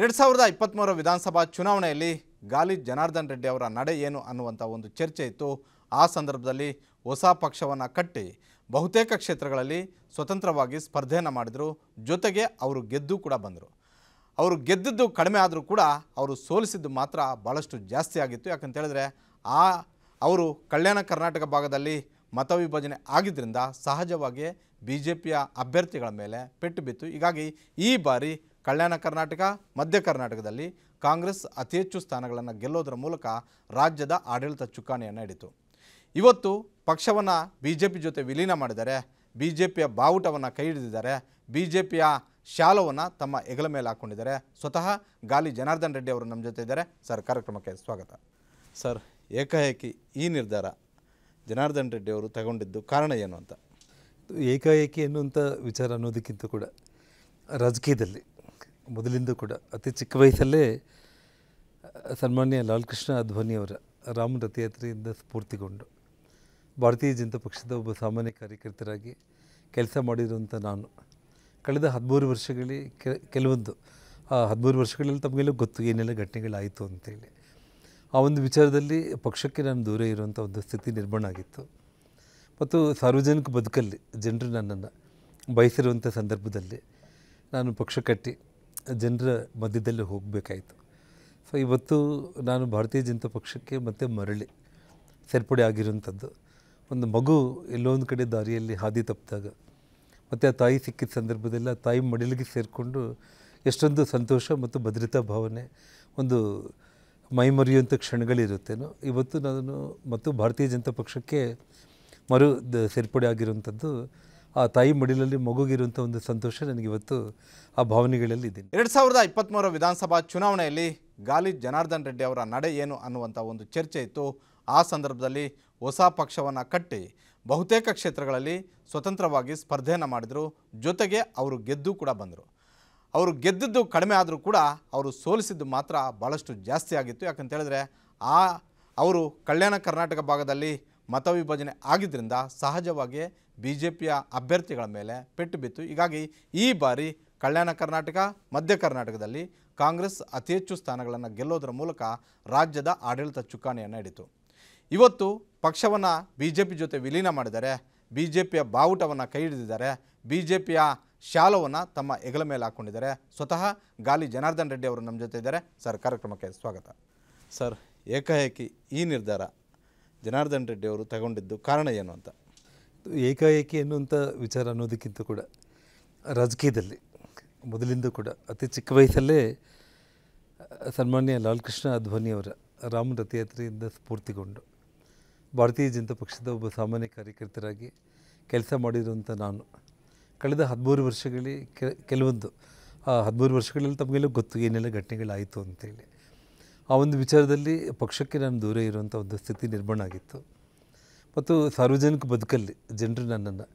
ಎರಡು ಸಾವಿರದ ಇಪ್ಪತ್ತ್ಮೂರ ವಿಧಾನಸಭಾ ಚುನಾವಣೆಯಲ್ಲಿ ಗಾಲಿ ಜನಾರ್ದನ್ ರೆಡ್ಡಿ ಅವರ ನಡೆ ಏನು ಅನ್ನುವಂಥ ಒಂದು ಚರ್ಚೆ ಇತ್ತು ಆ ಸಂದರ್ಭದಲ್ಲಿ ಹೊಸ ಪಕ್ಷವನ್ನು ಕಟ್ಟಿ ಬಹುತೇಕ ಕ್ಷೇತ್ರಗಳಲ್ಲಿ ಸ್ವತಂತ್ರವಾಗಿ ಸ್ಪರ್ಧೆಯನ್ನು ಮಾಡಿದರು ಜೊತೆಗೆ ಅವರು ಗೆದ್ದು ಕೂಡ ಬಂದರು ಅವರು ಗೆದ್ದಿದ್ದು ಕಡಿಮೆ ಆದರೂ ಕೂಡ ಅವರು ಸೋಲಿಸಿದ್ದು ಮಾತ್ರ ಭಾಳಷ್ಟು ಜಾಸ್ತಿ ಆಗಿತ್ತು ಯಾಕಂತೇಳಿದ್ರೆ ಹೇಳಿದ್ರೆ ಆ ಅವರು ಕಲ್ಯಾಣ ಕರ್ನಾಟಕ ಭಾಗದಲ್ಲಿ ಮತವಿಭಜನೆ ಆಗಿದ್ದರಿಂದ ಸಹಜವಾಗಿಯೇ ಬಿ ಜೆ ಪಿಯ ಅಭ್ಯರ್ಥಿಗಳ ಮೇಲೆ ಪೆಟ್ಟು ಬಿತ್ತು ಹೀಗಾಗಿ ಈ ಬಾರಿ ಕಲ್ಯಾಣ ಕರ್ನಾಟಕ ಮಧ್ಯ ಕರ್ನಾಟಕದಲ್ಲಿ ಕಾಂಗ್ರೆಸ್ ಅತಿ ಹೆಚ್ಚು ಸ್ಥಾನಗಳನ್ನು ಗೆಲ್ಲೋದರ ಮೂಲಕ ರಾಜ್ಯದ ಆಡಳಿತ ಚುಕ್ಕಾಣಿಯನ್ನು ಹಿಡಿತು ಇವತ್ತು ಪಕ್ಷವನ್ನು ಬಿ ಜೆ ಪಿ ಜೊತೆ ವಿಲೀನ ಮಾಡಿದ್ದಾರೆ ಬಿ ಜೆ ಪಿಯ ಬಾವುಟವನ್ನು ಕೈ ಹಿಡಿದಿದ್ದಾರೆ ಬಿ ಜೆ ಪಿಯ ಶಾಲವನ್ನು ತಮ್ಮ ಹೆಗಲ ಮೇಲೆ ಹಾಕ್ಕೊಂಡಿದ್ದಾರೆ ಸ್ವತಃ ಗಾಲಿ ಜನಾರ್ದನ್ ರೆಡ್ಡಿ ಅವರು ನಮ್ಮ ಜೊತೆ ಇದ್ದಾರೆ ಸರ್ ಕಾರ್ಯಕ್ರಮಕ್ಕೆ ಸ್ವಾಗತ ಸರ್ ಏಕಾಏಕಿ ಈ ನಿರ್ಧಾರ ಜನಾರ್ದನ್ ರೆಡ್ಡಿ ಅವರು ತಗೊಂಡಿದ್ದು ಕಾರಣ ಏನು ಅಂತ ಏಕಾಏಕಿ ಎನ್ನುವಂಥ ವಿಚಾರ ಅನ್ನೋದಕ್ಕಿಂತ ಕೂಡ ರಾಜಕೀಯದಲ್ಲಿ ಮೊದಲಿಂದ ಕೂಡ ಅತಿ ಚಿಕ್ಕ ವಯಸ್ಸಲ್ಲೇ ಸನ್ಮಾನ್ಯ ಲಾಲ್ಕೃಷ್ಣ ಕೃಷ್ಣ ಅದ್ವಾನಿಯವರ ರಥಯಾತ್ರೆಯಿಂದ ಸ್ಫೂರ್ತಿಗೊಂಡು ಭಾರತೀಯ ಜನತಾ ಪಕ್ಷದ ಒಬ್ಬ ಸಾಮಾನ್ಯ ಕಾರ್ಯಕರ್ತರಾಗಿ ಕೆಲಸ ಮಾಡಿರುವಂಥ ನಾನು ಕಳೆದ ಹದಿಮೂರು ವರ್ಷಗಳಲ್ಲಿ ಕೆಲವೊಂದು ಆ ಹದಿಮೂರು ವರ್ಷಗಳಲ್ಲಿ ತಮಗೆಲ್ಲ ಗೊತ್ತು ಏನೆಲ್ಲ ಘಟನೆಗಳಾಯಿತು ಅಂತೇಳಿ ಆ ಒಂದು ವಿಚಾರದಲ್ಲಿ ಪಕ್ಷಕ್ಕೆ ನಾನು ದೂರ ಇರುವಂಥ ಒಂದು ಸ್ಥಿತಿ ನಿರ್ಮಾಣ ಆಗಿತ್ತು ಮತ್ತು ಸಾರ್ವಜನಿಕ ಬದುಕಲ್ಲಿ ಜನರು ನನ್ನನ್ನು ಬಯಸಿರುವಂಥ ಸಂದರ್ಭದಲ್ಲಿ ನಾನು ಪಕ್ಷ ಕಟ್ಟಿ ಜನರ ಮಧ್ಯದಲ್ಲಿ ಹೋಗಬೇಕಾಯಿತು ಸೊ ಇವತ್ತು ನಾನು ಭಾರತೀಯ ಜನತಾ ಪಕ್ಷಕ್ಕೆ ಮತ್ತೆ ಮರಳಿ ಸೇರ್ಪಡೆ ಆಗಿರುವಂಥದ್ದು ಒಂದು ಮಗು ಎಲ್ಲೋ ಕಡೆ ದಾರಿಯಲ್ಲಿ ಹಾದಿ ತಪ್ಪಿದಾಗ ಮತ್ತು ಆ ತಾಯಿ ಸಿಕ್ಕಿದ ಸಂದರ್ಭದಲ್ಲಿ ಆ ತಾಯಿ ಮಡಿಲಿಗೆ ಸೇರಿಕೊಂಡು ಎಷ್ಟೊಂದು ಸಂತೋಷ ಮತ್ತು ಭದ್ರತಾ ಭಾವನೆ ಒಂದು ಮೈಮರೆಯುವಂಥ ಕ್ಷಣಗಳಿರುತ್ತೇನೋ ಇವತ್ತು ನಾನು ಮತ್ತು ಭಾರತೀಯ ಜನತಾ ಪಕ್ಷಕ್ಕೆ ಮರು ಸೇರ್ಪಡೆ ಆಗಿರುವಂಥದ್ದು ಆ ತಾಯಿ ಮಡಿಲಲ್ಲಿ ಮಗುಗಿರುವಂಥ ಒಂದು ಸಂತೋಷ ನನಗೆ ಇವತ್ತು ಆ ಭಾವನೆಗಳಲ್ಲಿ ಇದ್ದೀನಿ ಎರಡು ಸಾವಿರದ ಇಪ್ಪತ್ತ್ಮೂರ ವಿಧಾನಸಭಾ ಚುನಾವಣೆಯಲ್ಲಿ ಗಾಲಿ ಜನಾರ್ದನ್ ರೆಡ್ಡಿ ಅವರ ನಡೆ ಏನು ಅನ್ನುವಂಥ ಒಂದು ಚರ್ಚೆ ಇತ್ತು ಆ ಸಂದರ್ಭದಲ್ಲಿ ಹೊಸ ಪಕ್ಷವನ್ನು ಕಟ್ಟಿ ಬಹುತೇಕ ಕ್ಷೇತ್ರಗಳಲ್ಲಿ ಸ್ವತಂತ್ರವಾಗಿ ಸ್ಪರ್ಧೆಯನ್ನು ಮಾಡಿದರು ಜೊತೆಗೆ ಅವರು ಗೆದ್ದು ಕೂಡ ಬಂದರು ಅವರು ಗೆದ್ದಿದ್ದು ಕಡಿಮೆ ಆದರೂ ಕೂಡ ಅವರು ಸೋಲಿಸಿದ್ದು ಮಾತ್ರ ಭಾಳಷ್ಟು ಜಾಸ್ತಿ ಆಗಿತ್ತು ಯಾಕಂತೇಳಿದ್ರೆ ಹೇಳಿದ್ರೆ ಆ ಅವರು ಕಲ್ಯಾಣ ಕರ್ನಾಟಕ ಭಾಗದಲ್ಲಿ ಮತವಿಭಜನೆ ಆಗಿದ್ದರಿಂದ ಸಹಜವಾಗಿಯೇ ಬಿ ಜೆ ಪಿಯ ಅಭ್ಯರ್ಥಿಗಳ ಮೇಲೆ ಪೆಟ್ಟು ಬಿತ್ತು ಹೀಗಾಗಿ ಈ ಬಾರಿ ಕಲ್ಯಾಣ ಕರ್ನಾಟಕ ಮಧ್ಯ ಕರ್ನಾಟಕದಲ್ಲಿ ಕಾಂಗ್ರೆಸ್ ಅತಿ ಹೆಚ್ಚು ಸ್ಥಾನಗಳನ್ನು ಗೆಲ್ಲೋದರ ಮೂಲಕ ರಾಜ್ಯದ ಆಡಳಿತ ಚುಕ್ಕಾಣಿಯನ್ನು ಹಿಡಿತು ಇವತ್ತು ಪಕ್ಷವನ್ನು ಬಿ ಜೆ ಪಿ ಜೊತೆ ವಿಲೀನ ಮಾಡಿದ್ದಾರೆ ಬಿ ಜೆ ಪಿಯ ಬಾವುಟವನ್ನು ಕೈ ಹಿಡಿದಿದ್ದಾರೆ ಬಿ ಜೆ ಪಿಯ ಶಾಲವನ್ನು ತಮ್ಮ ಹೆಗಲ ಮೇಲೆ ಹಾಕ್ಕೊಂಡಿದ್ದಾರೆ ಸ್ವತಃ ಗಾಲಿ ಜನಾರ್ದನ್ ರೆಡ್ಡಿ ಅವರು ನಮ್ಮ ಜೊತೆ ಇದ್ದಾರೆ ಸರ್ ಕಾರ್ಯಕ್ರಮಕ್ಕೆ ಸ್ವಾಗತ ಸರ್ ಏಕಾಏಕಿ ಈ ನಿರ್ಧಾರ ಜನಾರ್ದನ್ ರೆಡ್ಡಿ ಅವರು ತಗೊಂಡಿದ್ದು ಕಾರಣ ಏನು ಅಂತ ಏಕಾಏಕಿ ಎನ್ನುವಂಥ ವಿಚಾರ ಅನ್ನೋದಕ್ಕಿಂತ ಕೂಡ ರಾಜಕೀಯದಲ್ಲಿ ಮೊದಲಿಂದ ಕೂಡ ಅತಿ ಚಿಕ್ಕ ವಯಸ್ಸಲ್ಲೇ ಸನ್ಮಾನ್ಯ ಲಾಲ್ಕೃಷ್ಣ ಅಧ್ವಾನಿಯವರ ಅವರ ರಾಮ ರಥಯಾತ್ರೆಯಿಂದ ಸ್ಫೂರ್ತಿಗೊಂಡು ಭಾರತೀಯ ಜನತಾ ಪಕ್ಷದ ಒಬ್ಬ ಸಾಮಾನ್ಯ ಕಾರ್ಯಕರ್ತರಾಗಿ ಕೆಲಸ ಮಾಡಿರುವಂಥ ನಾನು ಕಳೆದ ಹದಿಮೂರು ವರ್ಷಗಳಲ್ಲಿ ಕೆಲವೊಂದು ಆ ಹದಿಮೂರು ವರ್ಷಗಳಲ್ಲಿ ತಮಗೆಲ್ಲ ಗೊತ್ತು ಏನೆಲ್ಲ ಘಟನೆಗಳಾಯಿತು ಅಂತೇಳಿ ಆ ಒಂದು ವಿಚಾರದಲ್ಲಿ ಪಕ್ಷಕ್ಕೆ ನಾನು ದೂರ ಇರುವಂಥ ಒಂದು ಸ್ಥಿತಿ ನಿರ್ಮಾಣ ಆಗಿತ್ತು ಮತ್ತು ಸಾರ್ವಜನಿಕ ಬದುಕಲ್ಲಿ ಜನರು ನನ್ನನ್ನು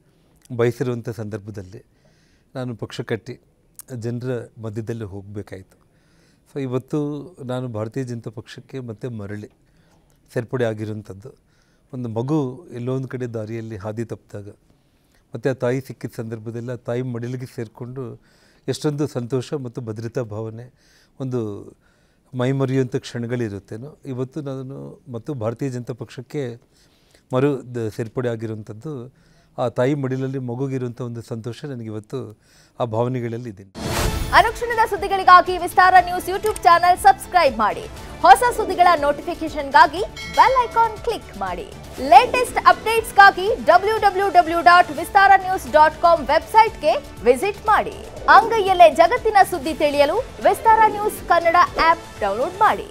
ಬಯಸಿರುವಂಥ ಸಂದರ್ಭದಲ್ಲಿ ನಾನು ಪಕ್ಷ ಕಟ್ಟಿ ಜನರ ಮಧ್ಯದಲ್ಲಿ ಹೋಗಬೇಕಾಯಿತು ಸೊ ಇವತ್ತು ನಾನು ಭಾರತೀಯ ಜನತಾ ಪಕ್ಷಕ್ಕೆ ಮತ್ತೆ ಮರಳಿ ಸೇರ್ಪಡೆ ಆಗಿರುವಂಥದ್ದು ಒಂದು ಮಗು ಎಲ್ಲೋ ಒಂದು ಕಡೆ ದಾರಿಯಲ್ಲಿ ಹಾದಿ ತಪ್ಪಿದಾಗ ಮತ್ತು ಆ ತಾಯಿ ಸಿಕ್ಕಿದ ಸಂದರ್ಭದಲ್ಲಿ ಆ ತಾಯಿ ಮಡಿಲಿಗೆ ಸೇರಿಕೊಂಡು ಎಷ್ಟೊಂದು ಸಂತೋಷ ಮತ್ತು ಭದ್ರತಾ ಭಾವನೆ ಒಂದು ಮೈಮರೆಯುವಂಥ ಕ್ಷಣಗಳಿರುತ್ತೇನೋ ಇವತ್ತು ನಾನು ಮತ್ತು ಭಾರತೀಯ ಜನತಾ ಪಕ್ಷಕ್ಕೆ ಮರು ಸೇರ್ಪಡೆ ಆಗಿರುವಂಥದ್ದು ಆ ತಾಯಿ ಮಡಿಲಲ್ಲಿ ಮಗುಗಿರುವಂಥ ಒಂದು ಸಂತೋಷ ನನಗಿವತ್ತು ಆ ಭಾವನೆಗಳಲ್ಲಿ ಇದೆ ಅನುಕ್ಷಣದ ಸುದ್ದಿಗಳಿಗಾಗಿ Vistara news YouTube channel subscribe ಮಾಡಿ ಹೊಸ ಸುದ್ದಿಗಳ ನೋಟಿಫಿಕೇಶನ್ಗಾಗಿ ಬೆಲ್ ಐಕಾನ್ ಕ್ಲಿಕ್ ಮಾಡಿ ಲೇಟೆಸ್ಟ್ ಅಪ್ಡೇಟ್ಸ್ಗಾಗಿ W W W dot Vistara news dot com ವೆಬ್ಸೈಟ್ಗೆ ವಿಸಿಟ್ ಮಾಡಿ ಅಂಗೈಯಲ್ಲೇ ಜಗತ್ತಿನ ಸುದ್ದಿ ತಿಳಿಯಲು ವಿಸ್ತಾರ ನ್ಯೂಸ್ ಕನ್ನಡ ಆಪ್ ಡೌನ್ಲೋಡ್ ಮಾಡಿ